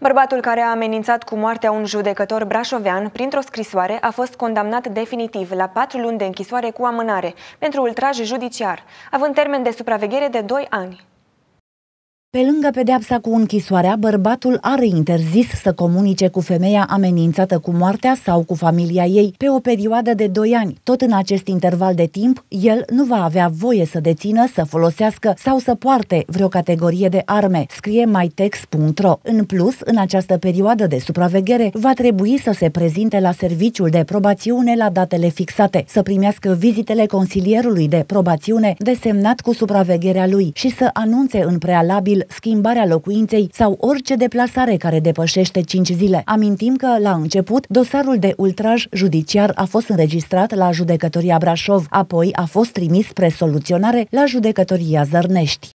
Bărbatul care a amenințat cu moartea un judecător brașovean printr-o scrisoare a fost condamnat definitiv la patru luni de închisoare cu amânare pentru ultraj judiciar, având termen de supraveghere de 2 ani. Pe lângă pedeapsa cu închisoarea, bărbatul are interzis să comunice cu femeia amenințată cu moartea sau cu familia ei pe o perioadă de 2 ani. Tot în acest interval de timp, el nu va avea voie să dețină, să folosească sau să poarte vreo categorie de arme, scrie mytex.ro. În plus, în această perioadă de supraveghere, va trebui să se prezinte la serviciul de probațiune la datele fixate, să primească vizitele consilierului de probațiune desemnat cu supravegherea lui și să anunțe în prealabil schimbarea locuinței sau orice deplasare care depășește 5 zile. Amintim că, la început, dosarul de ultraj judiciar a fost înregistrat la judecătoria Brașov, apoi a fost trimis spre soluționare la judecătoria Zărnești.